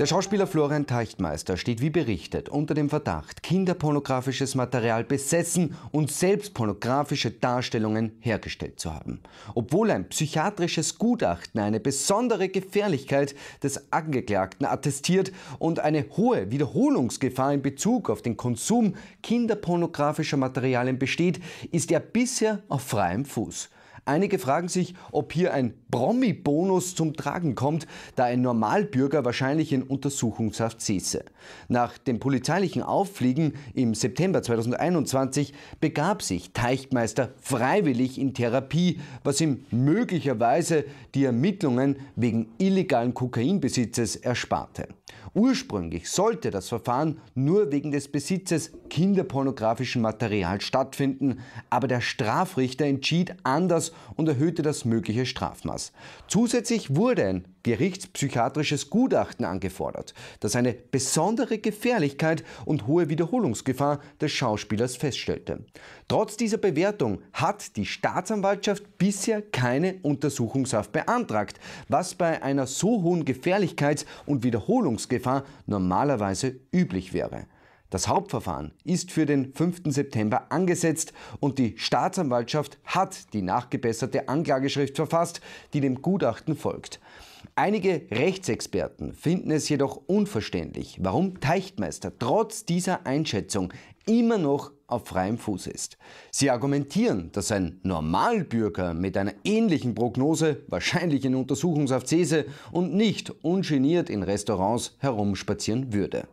Der Schauspieler Florian Teichtmeister steht wie berichtet unter dem Verdacht, kinderpornografisches Material besessen und selbst pornografische Darstellungen hergestellt zu haben, obwohl ein psychiatrisches Gutachten eine besondere Gefährlichkeit des Angeklagten attestiert und eine hohe Wiederholungsgefahr in Bezug auf den Konsum kinderpornografischer Materialien besteht, ist er bisher auf freiem Fuß. Einige fragen sich, ob hier ein Promi-Bonus zum Tragen kommt, da ein Normalbürger wahrscheinlich in Untersuchungshaft säße. Nach dem polizeilichen Auffliegen im September 2021 begab sich Teichtmeister freiwillig in Therapie, was ihm möglicherweise die Ermittlungen wegen illegalen Kokainbesitzes ersparte. Ursprünglich sollte das Verfahren nur wegen des Besitzes kinderpornografischen Materials stattfinden, aber der Strafrichter entschied anders und erhöhte das mögliche Strafmaß. Zusätzlich wurde ein gerichtspsychiatrisches Gutachten angefordert, das eine besondere Gefährlichkeit und hohe Wiederholungsgefahr des Schauspielers feststellte. Trotz dieser Bewertung hat die Staatsanwaltschaft bisher keine Untersuchungshaft beantragt, was bei einer so hohen Gefährlichkeits- und Wiederholungsgefahr Ansteckungsgefahr normalerweise üblich wäre. Das Hauptverfahren ist für den 5. September angesetzt und die Staatsanwaltschaft hat die nachgebesserte Anklageschrift verfasst, die dem Gutachten folgt. Einige Rechtsexperten finden es jedoch unverständlich, warum Teichtmeister trotz dieser Einschätzung immer noch auf freiem Fuß ist. Sie argumentieren, dass ein Normalbürger mit einer ähnlichen Prognose wahrscheinlich in Untersuchungshaft säße und nicht ungeniert in Restaurants herumspazieren würde.